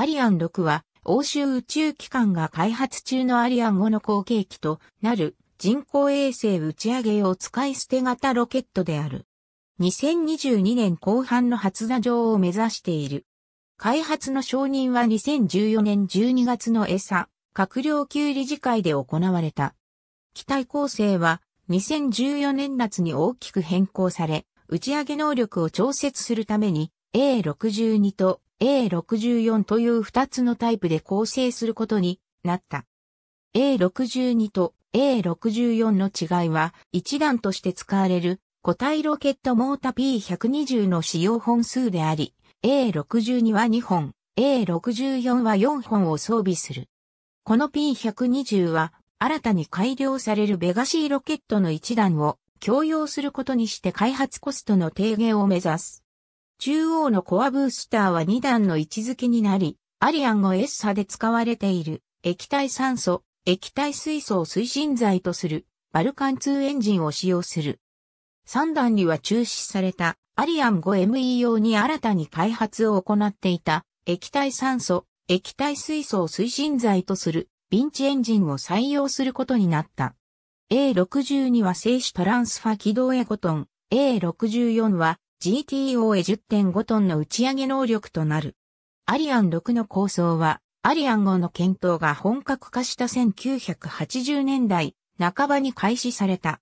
アリアン6は、欧州宇宙機関が開発中のアリアン5の後継機となる人工衛星打ち上げ用使い捨て型ロケットである。2022年後半の発座場を目指している。開発の承認は2014年12月のエサ、閣僚級理事会で行われた。機体構成は2014年夏に大きく変更され、打ち上げ能力を調節するために A62 と A64 という2つのタイプで構成することになった。A62 と A64 の違いは、一段として使われる固体ロケットモータ P120 の使用本数であり、A62 は2本、A64 は4本を装備する。この P120 は、新たに改良されるベガシーロケットの一段を共用することにして開発コストの低減を目指す。中央のコアブースターは2段の位置づけになり、アリアンを S 差で使われている液体酸素、液体水素を推進剤とするバルカン2エンジンを使用する。3段には中止されたアリアン 5ME 用に新たに開発を行っていた液体酸素、液体水素を推進剤とするビンチエンジンを採用することになった。A62 は静止トランスファ軌道エゴトン、A64 は GTO へ10.5トンの打ち上げ能力となる。アリアン6の構想は、アリアン号の検討が本格化した1980年代半ばに開始された。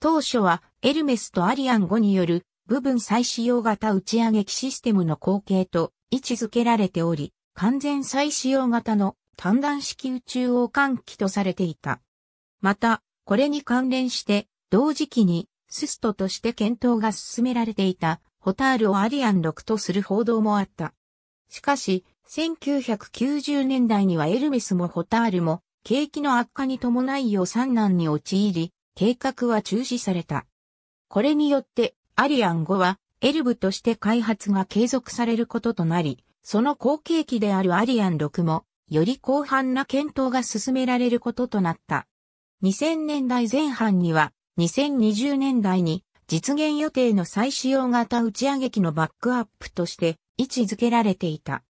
当初はエルメスとアリアン5による部分再使用型打ち上げ機システムの後継と位置づけられており、完全再使用型の単弾式宇宙王換機とされていた。また、これに関連して、同時期にスストとして検討が進められていたホタールをアリアン6とする報道もあった。しかし、1990年代にはエルメスもホタールも景気の悪化に伴い予算難に陥り、計画は中止された。これによってアリアン5はエルブとして開発が継続されることとなり、その後継機であるアリアン6も、より広範な検討が進められることとなった。2000年代前半には、2020年代に実現予定の再使用型打ち上げ機のバックアップとして位置づけられていた。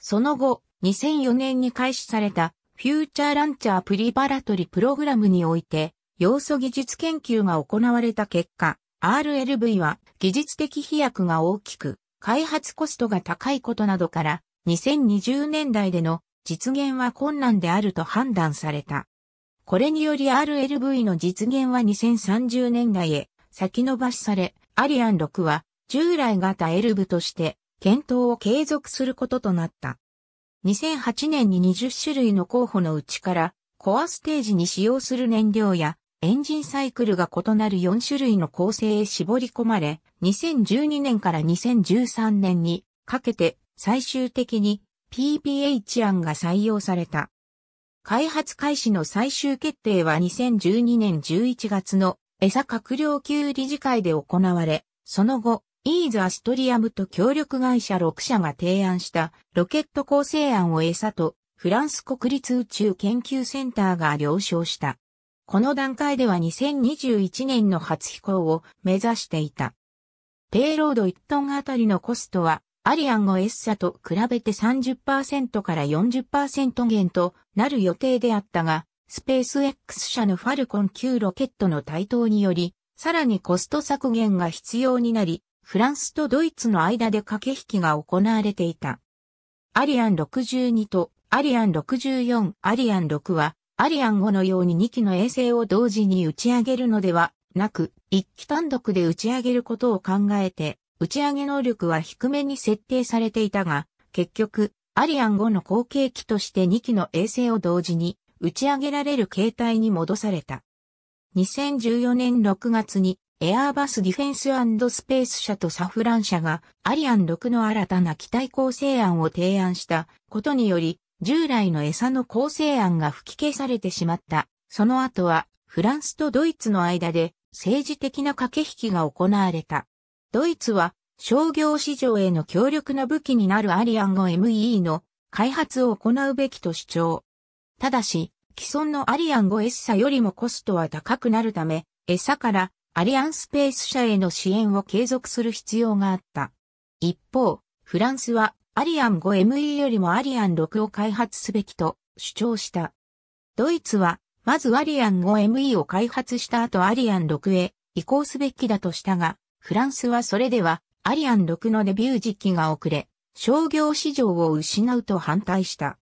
その後、2004年に開始されたフューチャーランチャープリバラトリプログラムにおいて、要素技術研究が行われた結果、RLV は技術的飛躍が大きく、開発コストが高いことなどから、2020年代での実現は困難であると判断された。これにより RLV の実現は2030年代へ先延ばしされ、アリアン6は従来型 LV として検討を継続することとなった。2008年に20種類の候補のうちからコアステージに使用する燃料やエンジンサイクルが異なる4種類の構成へ絞り込まれ、2012年から2013年にかけて最終的に PPH 案が採用された。開発開始の最終決定は2012年11月のエサ閣僚級理事会で行われ、その後、イーズ・アストリアムと協力会社6社が提案したロケット構成案をエサとフランス国立宇宙研究センターが了承した。この段階では2021年の初飛行を目指していた。ペイロード1トンあたりのコストはアリアンをエッサと比べて30%から40%減となる予定であったが、スペース X 社のファルコン9ロケットの台頭により、さらにコスト削減が必要になり、フランスとドイツの間で駆け引きが行われていた。アリアン62とアリアン64、アリアン6は、アリアン5のように2機の衛星を同時に打ち上げるのではなく、1機単独で打ち上げることを考えて、打ち上げ能力は低めに設定されていたが、結局、アリアン5の後継機として2機の衛星を同時に打ち上げられる形態に戻された。2014年6月にエアーバスディフェンススペース社とサフラン社がアリアン6の新たな機体構成案を提案したことにより、従来の餌の構成案が吹き消されてしまった。その後はフランスとドイツの間で政治的な駆け引きが行われた。ドイツは商業市場への強力な武器になるアリアンゴ ME の開発を行うべきと主張。ただし、既存のアリアンゴ S 社よりもコストは高くなるため、エサからアリアンスペース社への支援を継続する必要があった。一方、フランスはアリアン 5ME よりもアリアン6を開発すべきと主張した。ドイツは、まずアリアン 5ME を開発した後アリアン6へ移行すべきだとしたが、フランスはそれでは、アリアン6のデビュー時期が遅れ、商業市場を失うと反対した。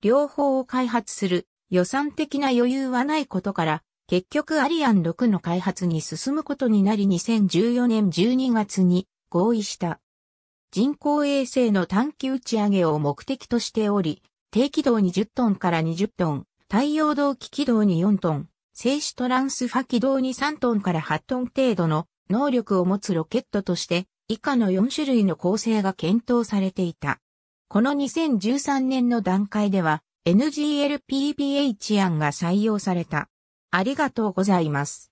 両方を開発する予算的な余裕はないことから、結局アリアン6の開発に進むことになり2014年12月に合意した。人工衛星の短期打ち上げを目的としており、低軌道に10トンから20トン、太陽動機軌道に4トン、静止トランスファ軌道に3トンから8トン程度の能力を持つロケットとして、以下の4種類の構成が検討されていた。この2013年の段階では、NGLPBH 案が採用された。ありがとうございます。